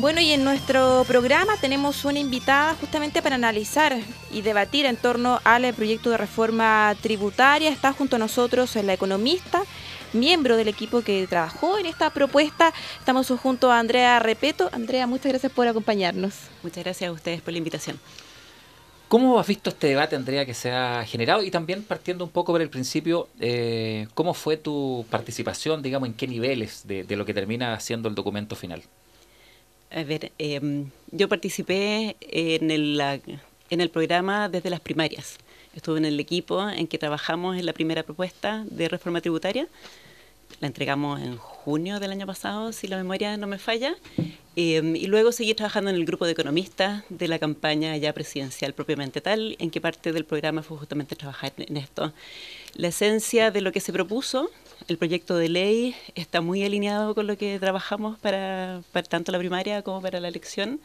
Bueno, y en nuestro programa tenemos una invitada justamente para analizar y debatir en torno al proyecto de reforma tributaria. Está junto a nosotros la economista, miembro del equipo que trabajó en esta propuesta. Estamos junto a Andrea Repeto. Andrea, muchas gracias por acompañarnos. Muchas gracias a ustedes por la invitación. ¿Cómo has visto este debate, Andrea, que se ha generado? Y también partiendo un poco por el principio, eh, ¿cómo fue tu participación, digamos, en qué niveles de lo que termina siendo el documento final? A ver, em, yo participé en el, en el programa desde las primarias. Estuve en el equipo en que trabajamos en la primera propuesta de reforma tributaria. La entregamos en junio del año pasado, si la memoria no me falla. Em, y luego seguí trabajando en el grupo de economistas de la campaña ya presidencial propiamente tal, en que parte del programa fue justamente trabajar en esto. La esencia de lo que se propuso el proyecto de ley está muy alineado con lo que trabajamos para, tanto la primaria como para la elección.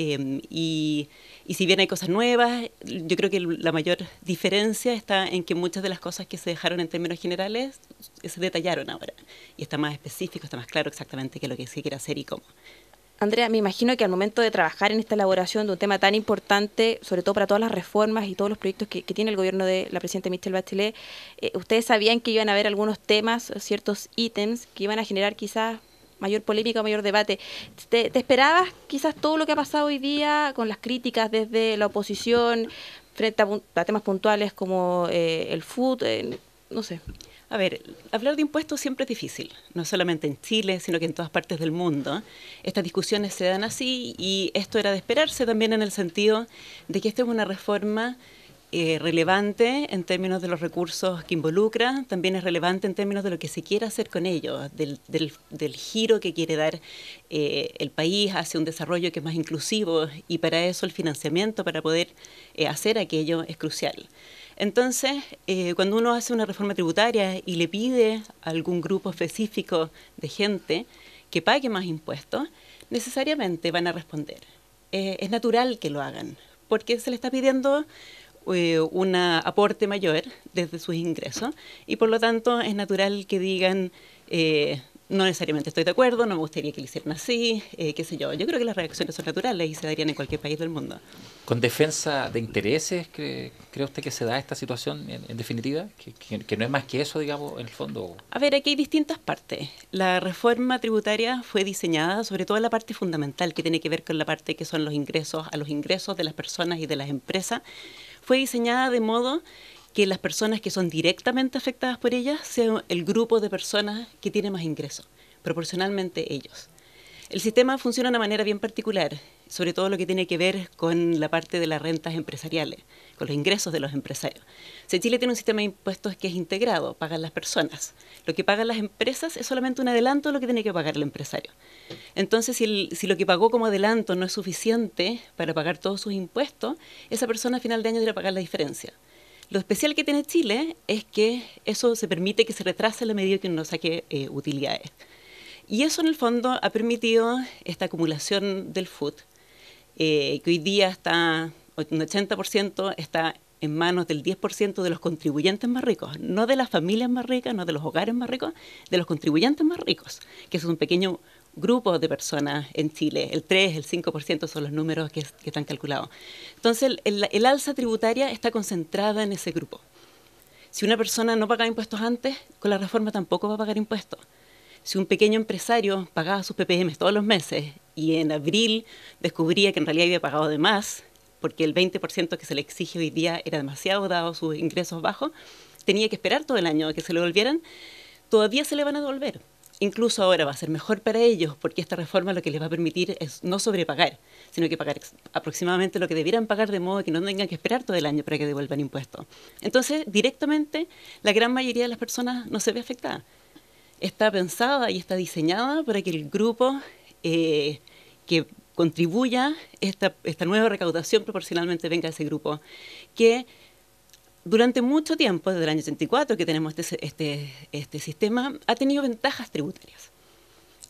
Em, y, y, si bien hay cosas nuevas, yo creo que la mayor diferencia está en que muchas de las cosas que se dejaron en términos generales se detallaron ahora. Y está más específico, está más claro exactamente qué es lo que se quiere hacer y cómo. Andrea, me imagino que al momento de trabajar en esta elaboración de un tema tan importante, sobre todo para todas las reformas y todos los proyectos que, tiene el gobierno de la presidenta Michelle Bachelet, eh, ustedes sabían que iban a haber algunos temas, ciertos ítems que iban a generar quizás mayor polémica, mayor debate. ¿Te, esperabas quizás todo lo que ha pasado hoy día con las críticas desde la oposición frente a, temas puntuales como eh, el food? Eh, no sé. A ver, hablar de impuestos siempre es difícil, no solamente en Chile, sino que en todas partes del mundo. Estas discusiones se dan así y esto era de esperarse también en el sentido de que esta es una reforma eh, relevante en términos de los recursos que involucra, también es relevante en términos de lo que se quiere hacer con ellos, del, giro que quiere dar eh, el país hacia un desarrollo que es más inclusivo y para eso el financiamiento, para poder eh, hacer aquello, es crucial. Entonces, eh, cuando uno hace una reforma tributaria y le pide a algún grupo específico de gente que pague más impuestos, necesariamente van a responder. Eh, es natural que lo hagan, porque se le está pidiendo eh, un aporte mayor desde sus ingresos y por lo tanto es natural que digan no necesariamente estoy de acuerdo, no me gustaría que lo hicieran así, eh, qué sé yo. Yo creo que las reacciones son naturales y se darían en cualquier país del mundo. ¿Con defensa de intereses cree, cree usted que se da esta situación en, definitiva? ¿Que, que, no es más que eso, digamos, en el fondo? A ver, aquí hay distintas partes. La reforma tributaria fue diseñada sobre todo en la parte fundamental, que tiene que ver con la parte que son los ingresos, a los ingresos de las personas y de las empresas. Fue diseñada de modo que las personas que son directamente afectadas por ellas sean el grupo de personas que tiene más ingresos, proporcionalmente ellos. El sistema funciona de una manera bien particular, sobre todo lo que tiene que ver con la parte de las rentas empresariales, con los ingresos de los empresarios. Si Chile tiene un sistema de impuestos que es integrado, pagan las personas. Lo que pagan las empresas es solamente un adelanto de lo que tiene que pagar el empresario. Entonces, si, si lo que pagó como adelanto no es suficiente para pagar todos sus impuestos, esa persona a final de año tiene que pagar la diferencia. Lo especial que tiene Chile es que eso se permite que se retrase la medida que uno saque eh, utilidades. Y eso en el fondo ha permitido esta acumulación del food, eh, que hoy día está, un 80% está en manos del 10% de los contribuyentes más ricos, no de las familias más ricas, no de los hogares más ricos, de los contribuyentes más ricos, que es un pequeño grupos de personas en Chile. El 3, el 5% son los números que, están calculados. Entonces, el, alza tributaria está concentrada en ese grupo. Si una persona no pagaba impuestos antes, con la reforma tampoco va a pagar impuestos. Si un pequeño empresario pagaba sus PPM todos los meses y en abril descubría que en realidad había pagado de más, porque el 20% que se le exige hoy día era demasiado dado sus ingresos bajos, tenía que esperar todo el año a que se le volvieran, todavía se le van a devolver incluso ahora va a ser mejor para ellos porque esta reforma lo que les va a permitir es no sobrepagar, sino que pagar aproximadamente lo que debieran pagar de modo que no tengan que esperar todo el año para que devuelvan impuestos. Entonces, directamente, la gran mayoría de las personas no se ve afectada. Está pensada y está diseñada para que el grupo eh, que contribuya esta, esta nueva recaudación proporcionalmente venga a ese grupo, que durante mucho tiempo, desde el año 84 que tenemos este, este, este sistema, ha tenido ventajas tributarias.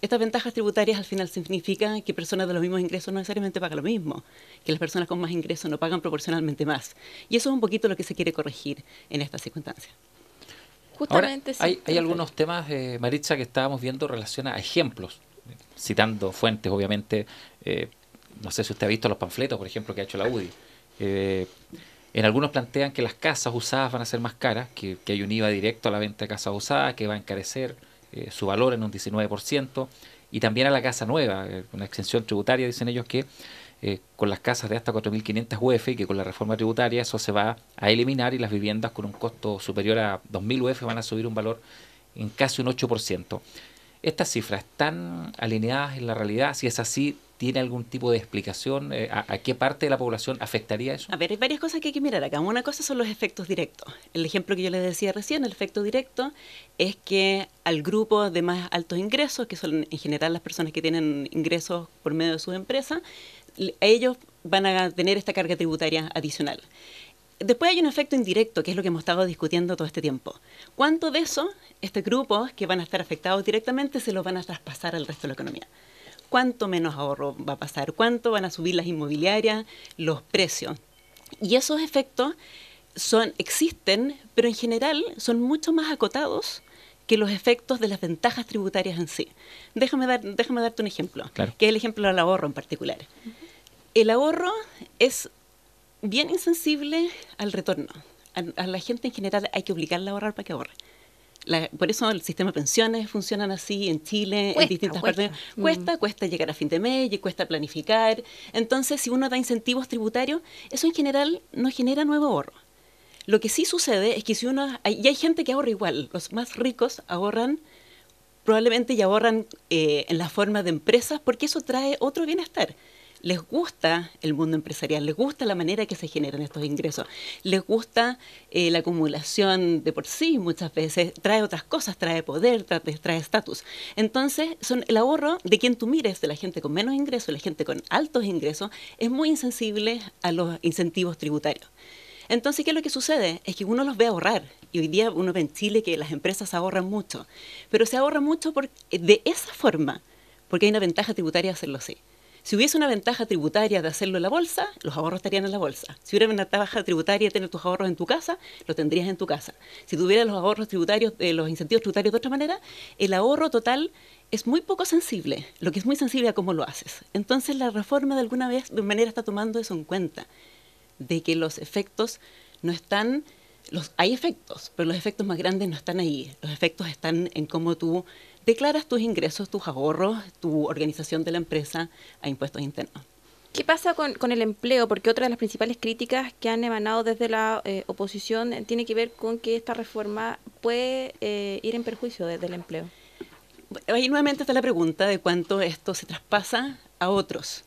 Estas ventajas tributarias al final significan que personas de los mismos ingresos no necesariamente pagan lo mismo, que las personas con más ingresos no pagan proporcionalmente más. Y eso es un poquito lo que se quiere corregir en estas circunstancias. Justamente hay, algunos temas, eh, Maritza, que estábamos viendo relacionados a ejemplos, citando fuentes, obviamente. Eh, no sé si usted ha visto los panfletos, por ejemplo, que ha hecho la UDI. Eh, en algunos plantean que las casas usadas van a ser más caras, que, hay un IVA directo a la venta de casas usadas, que va a encarecer eh, su valor en un 19%, y también a la casa nueva, eh, una extensión tributaria, dicen ellos que eh, con las casas de hasta 4.500 UF, e que con la reforma tributaria eso se va a eliminar y las viviendas con un costo superior a 2.000 UF e van a subir un valor en casi un 8%. Estas cifras están alineadas en la realidad, si es así, ¿Tiene algún tipo de explicación? Eh, a, qué parte de la población afectaría eso? A ver, hay varias cosas que hay que mirar acá. Una cosa son los efectos directos. El ejemplo que yo les decía recién, el efecto directo, es que al grupo de más altos ingresos, que son en general las personas que tienen ingresos por medio de sus empresas, ellos van a tener esta carga tributaria adicional. Después hay un efecto indirecto, que es lo que hemos estado discutiendo todo este tiempo. ¿Cuánto de eso, este grupo que van a estar afectados directamente, se los van a traspasar al resto de la economía? cuánto menos ahorro va a pasar, cuánto van a subir las inmobiliarias, los precios. Y esos efectos son, existen, pero en general son mucho más acotados que los efectos de las ventajas tributarias en sí. Déjame, darte un ejemplo, que es el ejemplo del ahorro en particular. El ahorro es bien insensible al retorno. A, la gente en general hay que obligar a ahorrar para que ahorre por eso el sistema de pensiones funciona así en Chile, en distintas partes. Mm. Cuesta, cuesta llegar a fin de mes, y cuesta planificar. Entonces, si uno da incentivos tributarios, eso en general no genera nuevo ahorro. Lo que sí sucede es que si uno... Hay, y hay gente que ahorra igual. Los más ricos ahorran probablemente y ahorran eh, en la forma de empresas porque eso trae otro bienestar les gusta el mundo empresarial, les gusta la manera que se generan estos ingresos, les gusta eh, la acumulación de por sí muchas veces, trae otras cosas, trae poder, trae estatus. Entonces, son el ahorro de quien tú mires, de la gente con menos ingresos, la gente con altos ingresos, es muy insensible a los incentivos tributarios. Entonces, ¿qué es lo que sucede? Es que uno los ve ahorrar. Y hoy día uno ve en Chile que las empresas ahorran mucho. Pero se ahorra mucho por, de esa forma, porque hay una ventaja tributaria hacerlo así. Si hubiese una ventaja tributaria de hacerlo en la bolsa, los ahorros estarían en la bolsa. Si hubiera una ventaja tributaria de tener tus ahorros en tu casa, los tendrías en tu casa. Si tuvieras los ahorros tributarios, de eh, los incentivos tributarios de otra manera, el ahorro total es muy poco sensible, lo que es muy sensible a cómo lo haces. Entonces la reforma de alguna vez, de manera está tomando eso en cuenta, de que los efectos no están los, hay efectos, pero los efectos más grandes no están ahí. Los efectos están en cómo tú declaras tus ingresos, tus ahorros, tu organización de la empresa a impuestos internos. ¿Qué pasa con, el empleo? Porque otra de las principales críticas que han emanado desde la eh, oposición tiene que ver con que esta reforma puede eh, ir en perjuicio del empleo. Ahí nuevamente está la pregunta de cuánto esto se traspasa a otros,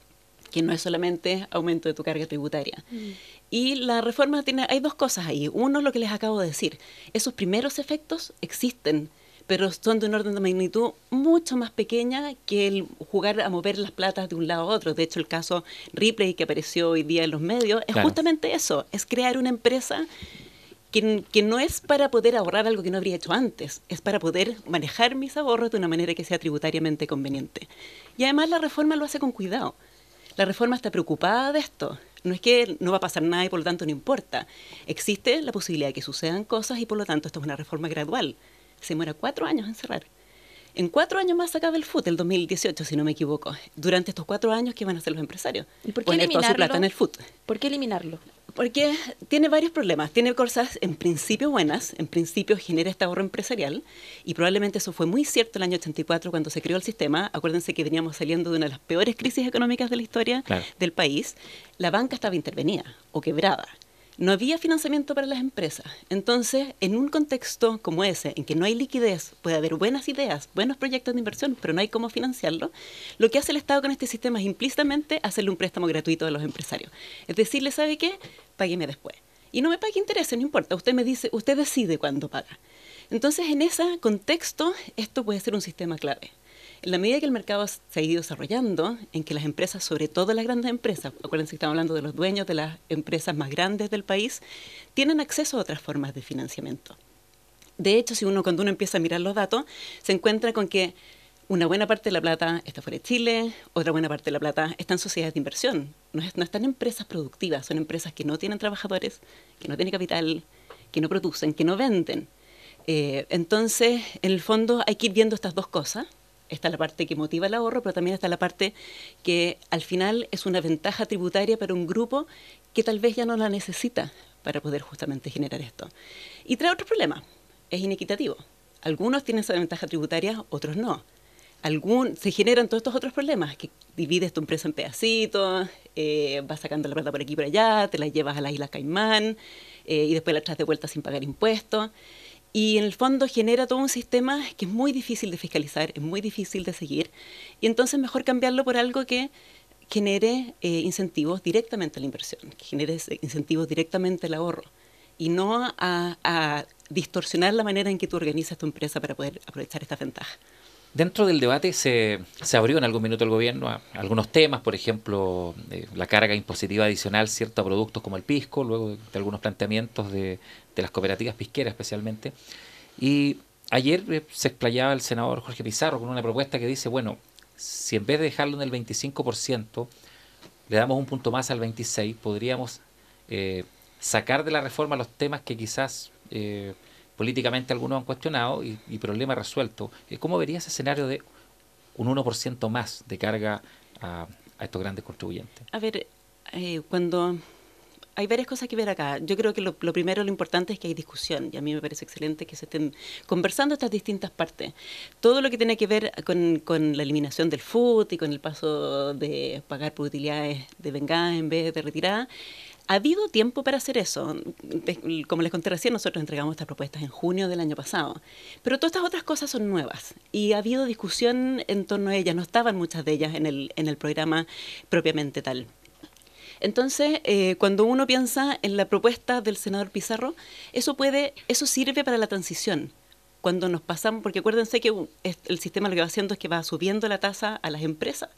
que no es solamente aumento de tu carga tributaria. Mm. Y la reforma tiene, hay dos cosas ahí. Uno, lo que les acabo de decir, esos primeros efectos existen pero son de un orden de magnitud mucho más pequeña que el jugar a mover las platas de un lado a otro. De hecho, el caso Ripley que apareció hoy día en los medios es justamente eso, es crear una empresa que, que, no es para poder ahorrar algo que no habría hecho antes, es para poder manejar mis ahorros de una manera que sea tributariamente conveniente. Y además la reforma lo hace con cuidado. La reforma está preocupada de esto. No es que no va a pasar nada y por lo tanto no importa. Existe la posibilidad de que sucedan cosas y por lo tanto esto es una reforma gradual se muere cuatro años en cerrar. En cuatro años más acaba el FUT, el 2018, si no me equivoco. Durante estos cuatro años, ¿qué van a hacer los empresarios? por qué Poner eliminarlo? su plata en el FUT. ¿Por qué eliminarlo? Porque tiene varios problemas. Tiene cosas en principio buenas, en principio genera este ahorro empresarial, y probablemente eso fue muy cierto el año 84 cuando se creó el sistema. Acuérdense que veníamos saliendo de una de las peores crisis económicas de la historia del país. La banca estaba intervenida o quebrada no había financiamiento para las empresas. Entonces, en un contexto como ese, en que no hay liquidez, puede haber buenas ideas, buenos proyectos de inversión, pero no hay cómo financiarlo, lo que hace el Estado con este sistema es implícitamente hacerle un préstamo gratuito a los empresarios. Es le ¿sabe qué? Págueme después. Y no me pague interés, no importa. Usted me dice, usted decide cuándo paga. Entonces, en ese contexto, esto puede ser un sistema clave. En la medida que el mercado se ha ido desarrollando, en que las empresas, sobre todo las grandes empresas, acuérdense que estamos hablando de los dueños de las empresas más grandes del país, tienen acceso a otras formas de financiamiento. De hecho, si uno cuando uno empieza a mirar los datos, se encuentra con que una buena parte de la plata está fuera de Chile, otra buena parte de la plata está en sociedades de inversión. No, están empresas productivas, son empresas que no tienen trabajadores, que no tienen capital, que no producen, que no venden. Eh, entonces, en el fondo hay que ir viendo estas dos cosas está la parte que motiva el ahorro, pero también está la parte que al final es una ventaja tributaria para un grupo que tal vez ya no la necesita para poder justamente generar esto. Y trae otro problema, es inequitativo. Algunos tienen esa ventaja tributaria, otros no. Algún, se generan todos estos otros problemas, que divides tu empresa en pedacitos, eh, vas sacando la plata por aquí y por allá, te la llevas a las Islas Caimán eh, y después la traes de vuelta sin pagar impuestos. Y en el fondo genera todo un sistema que es muy difícil de fiscalizar, es muy difícil de seguir. Y entonces mejor cambiarlo por algo que genere eh, incentivos directamente a la inversión, que genere eh, incentivos directamente al ahorro y no a, distorsionar la manera en que tú organizas tu empresa para poder aprovechar esta ventaja. Dentro del debate se, se, abrió en algún minuto el gobierno a algunos temas, por ejemplo, eh, la carga impositiva adicional ciertos productos como el pisco, luego de, algunos planteamientos de, las cooperativas pisqueras especialmente. Y ayer eh, se explayaba el senador Jorge Pizarro con una propuesta que dice, bueno, si en vez de dejarlo en el 25%, le damos un punto más al 26%, podríamos eh, sacar de la reforma los temas que quizás políticamente algunos han cuestionado y, y problema resuelto. Eh, ¿Cómo vería ese escenario de un 1% más de carga a, estos grandes contribuyentes? A ver, eh, cuando hay varias cosas que ver acá. Yo creo que lo, primero, lo importante es que hay discusión y a mí me parece excelente que se estén conversando estas distintas partes. Todo lo que tiene que ver con, con la eliminación del FUT y con el paso de pagar por utilidades de vengada en vez de retirada ha habido tiempo para hacer eso. Como les conté recién, nosotros entregamos estas propuestas en junio del año pasado. Pero todas estas otras cosas son nuevas y ha habido discusión en torno a ellas. No estaban muchas de ellas en el, en el programa propiamente tal. Entonces, eh, cuando uno piensa en la propuesta del senador Pizarro, eso puede, eso sirve para la transición. Cuando nos pasamos, porque acuérdense que el sistema lo que va haciendo es que va subiendo la tasa a las empresas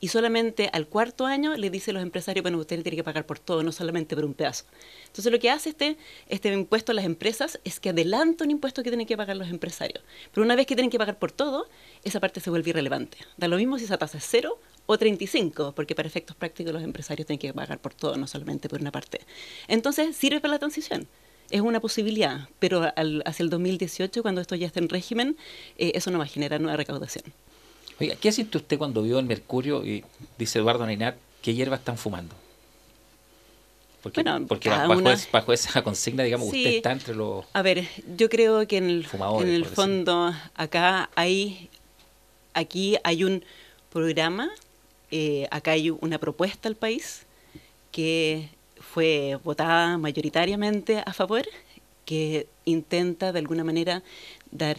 y solamente al cuarto año le dice a los empresarios, bueno, usted tiene que pagar por todo, no solamente por un pedazo. Entonces lo que hace este, este impuesto a las empresas es que adelanta un impuesto que tienen que pagar los empresarios. Pero una vez que tienen que pagar por todo, esa parte se vuelve irrelevante. Da lo mismo si esa tasa es cero o 35, porque para efectos prácticos los empresarios tienen que pagar por todo, no solamente por una parte. Entonces sirve para la transición es una posibilidad, pero hacia el 2018, cuando esto ya esté en régimen, eh, eso no va a generar nueva recaudación. Oiga, ¿qué siente usted cuando vio el mercurio y dice Eduardo Neinar, qué hierba están fumando? Porque, porque bajo, esa consigna, digamos, usted está entre los... A ver, yo creo que en el, fondo acá hay, aquí hay un programa, eh, acá hay una propuesta al país que fue votada mayoritariamente a favor, que intenta de alguna manera dar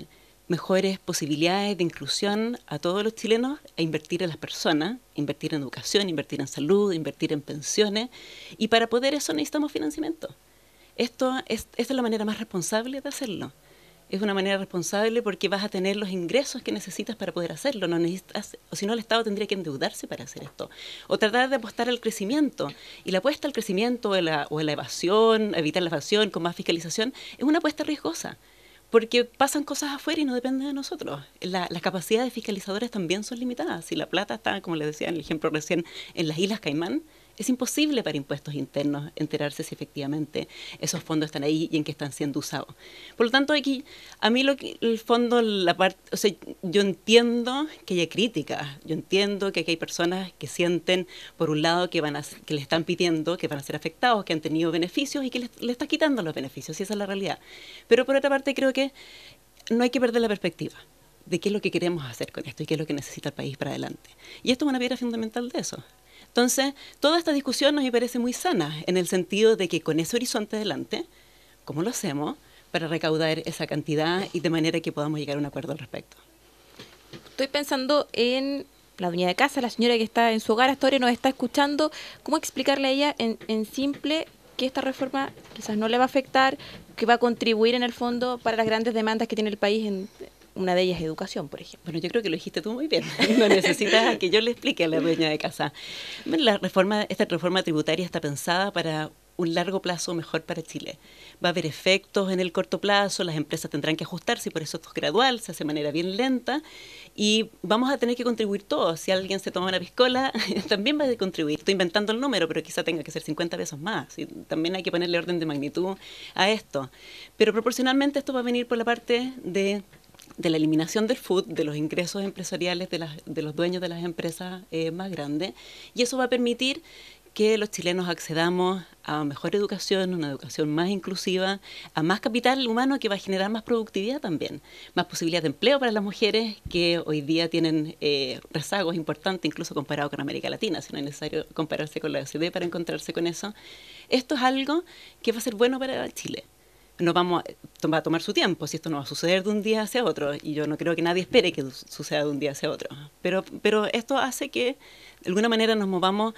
mejores posibilidades de inclusión a todos los chilenos e invertir en las personas, invertir en educación, invertir en salud, invertir en pensiones. Y para poder eso necesitamos financiamiento. Esto es, esta es la manera más responsable de hacerlo. Es una manera responsable porque vas a tener los ingresos que necesitas para poder hacerlo. No necesitas, o si no, el Estado tendría que endeudarse para hacer esto. O tratar de apostar al crecimiento. Y la apuesta al crecimiento o la, o a la evasión, evitar la evasión con más fiscalización, es una apuesta riesgosa porque pasan cosas afuera y no depende de nosotros. La, las capacidades fiscalizadores también son limitadas. Si la plata está, como les decía en el ejemplo recién, en las Islas Caimán, es imposible para impuestos internos enterarse si efectivamente esos fondos están ahí y en qué están siendo usados. Por lo tanto, aquí, a mí el fondo, la parte, yo entiendo que hay críticas, yo entiendo que hay personas que sienten, por un lado, que, van que le están pidiendo que van a ser afectados, que han tenido beneficios y que le, le están quitando los beneficios, y esa es la realidad. Pero por otra parte, creo que no hay que perder la perspectiva de qué es lo que queremos hacer con esto y qué es lo que necesita el país para adelante. Y esto es una piedra fundamental de eso. Entonces, toda esta discusión nos parece muy sana, en el sentido de que con ese horizonte delante, ¿cómo lo hacemos para recaudar esa cantidad y de manera que podamos llegar a un acuerdo al respecto? Estoy pensando en la dueña de casa, la señora que está en su hogar hasta ahora nos está escuchando. ¿Cómo explicarle a ella en, en simple que esta reforma quizás no le va a afectar, que va a contribuir en el fondo para las grandes demandas que tiene el país en, una de ellas es educación, por ejemplo. Bueno, yo creo que lo dijiste tú muy bien. No necesitas que yo le explique a la dueña de casa. la reforma, esta reforma tributaria está pensada para un largo plazo mejor para Chile. Va a haber efectos en el corto plazo, las empresas tendrán que ajustarse por eso esto es gradual, se hace de manera bien lenta y vamos a tener que contribuir todos. Si alguien se toma una piscola, también va a contribuir. Estoy inventando el número, pero quizá tenga que ser 50 pesos más. Y también hay que ponerle orden de magnitud a esto. Pero proporcionalmente esto va a venir por la parte de de la eliminación del food, de los ingresos empresariales de, los dueños de las empresas eh, más grandes. Y eso va a permitir que los chilenos accedamos a mejor educación, una educación más inclusiva, a más capital humano que va a generar más productividad también, más posibilidades de empleo para las mujeres que hoy día tienen eh, rezagos importantes, incluso comparado con América Latina, si no es necesario compararse con la OCDE para encontrarse con eso. Esto es algo que va a ser bueno para Chile no vamos a, va a tomar su tiempo, si esto no va a suceder de un día hacia otro, y yo no creo que nadie espere que suceda de un día hacia otro. Pero, pero esto hace que de alguna manera nos movamos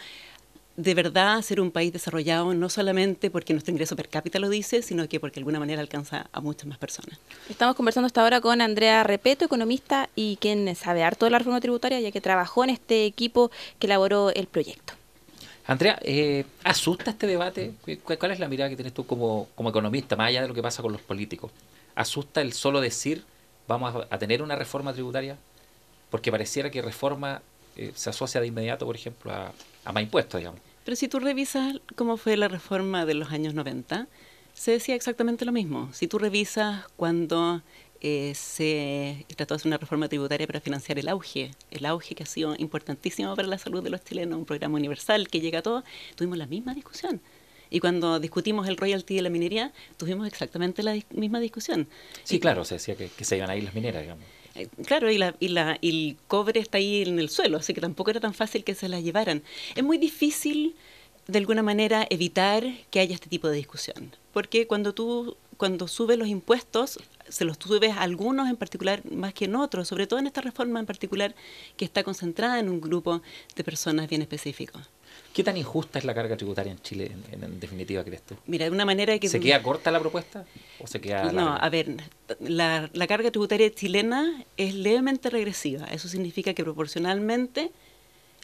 de verdad a ser un país desarrollado, no solamente porque nuestro ingreso per cápita lo dice, sino que porque de alguna manera alcanza a muchas más personas. Estamos conversando hasta ahora con Andrea Repeto, economista y quien sabe harto de la reforma tributaria, ya que trabajó en este equipo que elaboró el proyecto. Andrea, eh, ¿asusta este debate? ¿Cuál es la mirada que tienes tú como, economista, más allá de lo que pasa con los políticos? ¿Asusta el solo decir vamos a, tener una reforma tributaria? Porque pareciera que reforma eh, se asocia de inmediato, por ejemplo, a, a más impuestos, digamos. Pero si tú revisas cómo fue la reforma de los años 90, se decía exactamente lo mismo. Si tú revisas cuando eh, se trató de hacer una reforma tributaria para financiar el auge, el auge que ha sido importantísimo para la salud de los chilenos, un programa universal que llega a todos, tuvimos la misma discusión. Y cuando discutimos el royalty de la minería, tuvimos exactamente la misma discusión. Sí, claro, se decía que, se iban a las mineras, digamos. Eh, claro, y, la, y, la, y el cobre está ahí en el suelo, así que tampoco era tan fácil que se las llevaran. Es muy difícil, de alguna manera, evitar que haya este tipo de discusión, porque cuando tú cuando subes los impuestos se los tuve algunos en particular más que en otros, sobre todo en esta reforma en particular que está concentrada en un grupo de personas bien específicos. ¿Qué tan injusta es la carga tributaria en Chile, en, definitiva, crees tú? Mira, de una manera que... ¿Se queda corta la propuesta o se queda No, a ver, la, carga tributaria chilena es levemente regresiva. Eso significa que proporcionalmente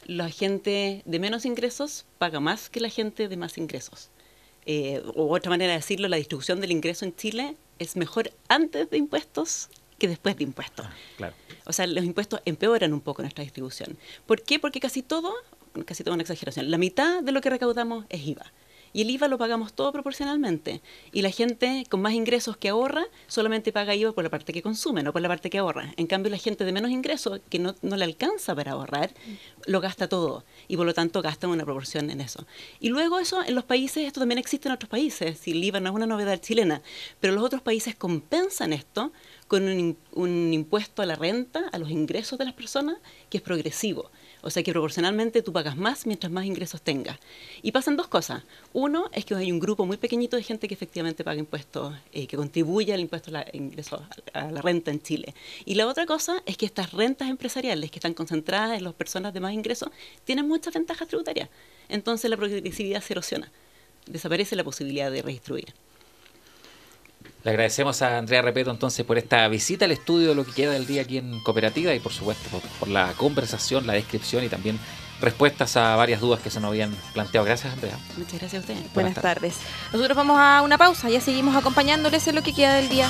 la gente de menos ingresos paga más que la gente de más ingresos. o eh, otra manera de decirlo, la distribución del ingreso en Chile es mejor antes de impuestos que después de impuestos. Ah, claro. O sea, los impuestos empeoran un poco nuestra distribución. ¿Por qué? Porque casi todo, casi todo una exageración, la mitad de lo que recaudamos es IVA. Y el IVA lo pagamos todo proporcionalmente. Y la gente con más ingresos que ahorra solamente paga IVA por la parte que consume, no por la parte que ahorra. En cambio, la gente de menos ingresos, que no, le alcanza para ahorrar, mm. lo gasta todo. Y por lo tanto gastan una proporción en eso. Y luego eso en los países, esto también existe en otros países. el IVA no es una novedad chilena, pero los otros países compensan esto con un impuesto a la renta, a los ingresos de las personas, que es progresivo. O sea que proporcionalmente tú pagas más mientras más ingresos tengas. Y pasan dos cosas. Uno es que hay un grupo muy pequeñito de gente que efectivamente paga impuestos, eh, que contribuye al impuesto a la, a la renta en Chile. Y la otra cosa es que estas rentas empresariales que están concentradas en las personas de más ingresos tienen muchas ventajas tributarias. Entonces la progresividad se erosiona. Desaparece la posibilidad de redistribuir. Le agradecemos a Andrea Repeto entonces por esta visita al estudio de lo que queda del día aquí en Cooperativa y por supuesto por, la conversación, la descripción y también respuestas a varias dudas que se nos habían planteado. Gracias, Andrea. Muchas gracias a usted. Buenas, tardes. Nosotros vamos a una pausa, ya seguimos acompañándoles en lo que queda del día.